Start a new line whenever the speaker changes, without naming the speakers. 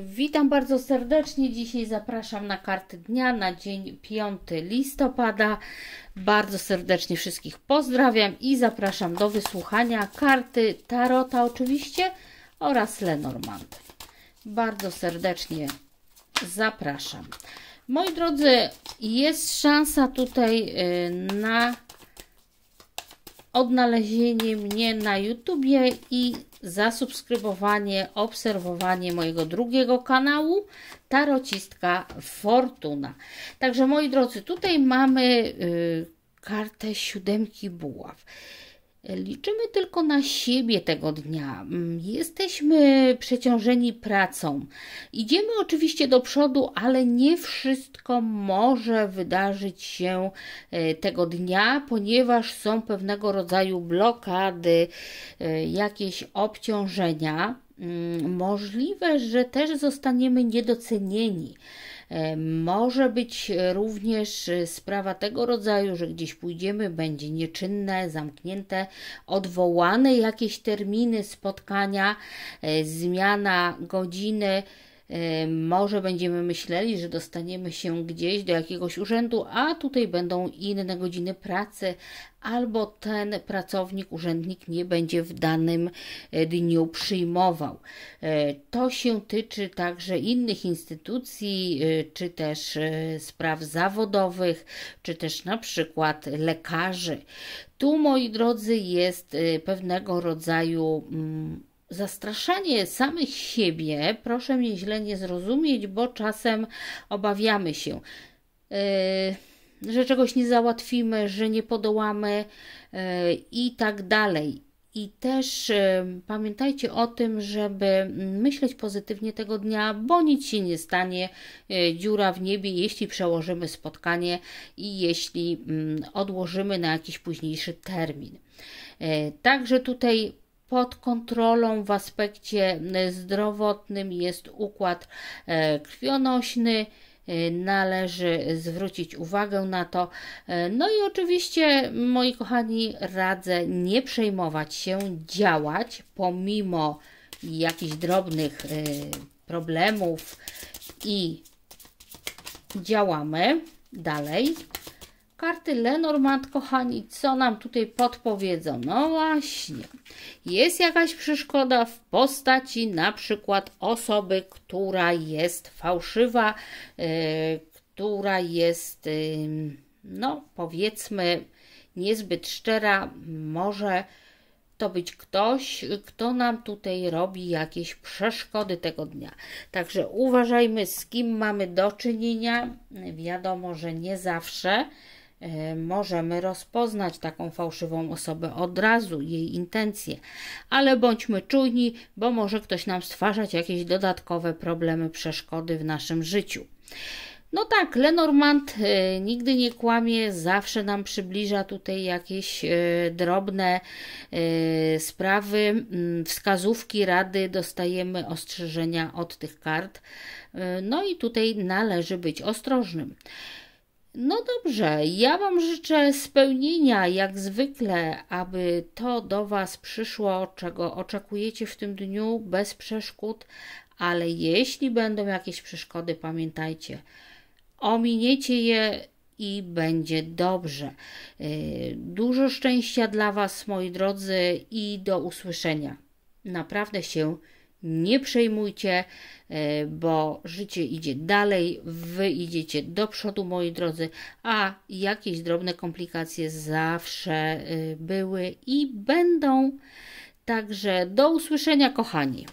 Witam bardzo serdecznie. Dzisiaj zapraszam na karty dnia na dzień 5 listopada. Bardzo serdecznie wszystkich pozdrawiam i zapraszam do wysłuchania karty Tarota oczywiście oraz Lenormand. Bardzo serdecznie zapraszam. Moi drodzy, jest szansa tutaj y, na odnalezienie mnie na YouTubie i zasubskrybowanie, obserwowanie mojego drugiego kanału Tarocistka Fortuna. Także moi drodzy, tutaj mamy y, kartę siódemki buław. Liczymy tylko na siebie tego dnia. Mm, jesteśmy przeciążeni pracą. Idziemy oczywiście do przodu, ale nie wszystko może wydarzyć się e, tego dnia, ponieważ są pewnego rodzaju blokady, e, jakieś obciążenia. Mm, możliwe, że też zostaniemy niedocenieni. E, może być również sprawa tego rodzaju, że gdzieś pójdziemy, będzie nieczynne, zamknięte, odwołane jakieś terminy spotkania, e, zmiana godziny. Y, może będziemy myśleli, że dostaniemy się gdzieś do jakiegoś urzędu, a tutaj będą inne godziny pracy, albo ten pracownik, urzędnik nie będzie w danym y, dniu przyjmował. Y, to się tyczy także innych instytucji, czy też spraw zawodowych, czy też na przykład lekarzy. Tu, moi drodzy, jest pewnego rodzaju mm, Zastraszanie samych siebie, proszę mnie źle nie zrozumieć, bo czasem obawiamy się, e, że czegoś nie załatwimy, że nie podołamy e, i tak dalej. I też e, pamiętajcie o tym, żeby myśleć pozytywnie tego dnia, bo nic się nie stanie dziura w niebie, jeśli przełożymy spotkanie i jeśli mm, odłożymy na jakiś późniejszy termin. Także tutaj pod kontrolą w aspekcie e, zdrowotnym jest układ e, krwionośny. E, należy zwrócić uwagę na to. No i oczywiście, moi kochani, radzę nie przejmować się, działać pomimo jakichś drobnych problemów i działamy dalej. Karty Lenormand, kochani, co nam tutaj podpowiedzą? No właśnie, jest jakaś przeszkoda w postaci na przykład osoby, która jest fałszywa, yy, która jest, yy, no powiedzmy, niezbyt szczera, może to być ktoś, kto nam tutaj robi jakieś przeszkody tego dnia. Także uważajmy, z kim mamy do czynienia. Wiadomo, że nie zawsze E, możemy rozpoznać taką fałszywą osobę od razu, jej intencje, ale bądźmy czujni, bo może ktoś nam stwarzać jakieś dodatkowe problemy, przeszkody w naszym życiu. No tak, Lenormand e, nigdy nie kłamie, zawsze nam przybliża tutaj jakieś e, drobne sprawy, mm, wskazówki, rady, dostajemy ostrzeżenia od tych kart. No i tutaj należy być ostrożnym. No dobrze, ja Wam życzę spełnienia jak zwykle, aby to do Was przyszło, czego oczekujecie w tym dniu bez przeszkód, ale jeśli będą jakieś przeszkody, pamiętajcie, ominiecie je i będzie dobrze. Y, dużo szczęścia dla Was, moi drodzy, i do usłyszenia. Naprawdę się nie przejmujcie, e, bo życie idzie dalej, wy idziecie do przodu, moi drodzy, a jakieś drobne komplikacje zawsze e, były i będą. Także do usłyszenia, kochani.